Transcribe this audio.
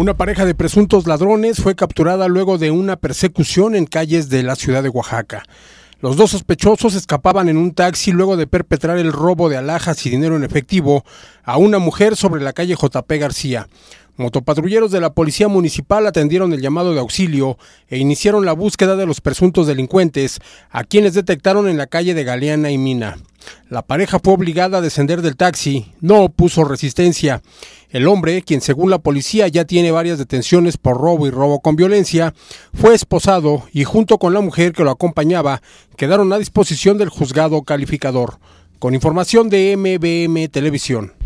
Una pareja de presuntos ladrones fue capturada luego de una persecución en calles de la ciudad de Oaxaca. Los dos sospechosos escapaban en un taxi luego de perpetrar el robo de alhajas y dinero en efectivo a una mujer sobre la calle JP García. Motopatrulleros de la Policía Municipal atendieron el llamado de auxilio e iniciaron la búsqueda de los presuntos delincuentes, a quienes detectaron en la calle de Galeana y Mina. La pareja fue obligada a descender del taxi, no opuso resistencia. El hombre, quien según la policía ya tiene varias detenciones por robo y robo con violencia, fue esposado y junto con la mujer que lo acompañaba quedaron a disposición del juzgado calificador. Con información de MBM Televisión.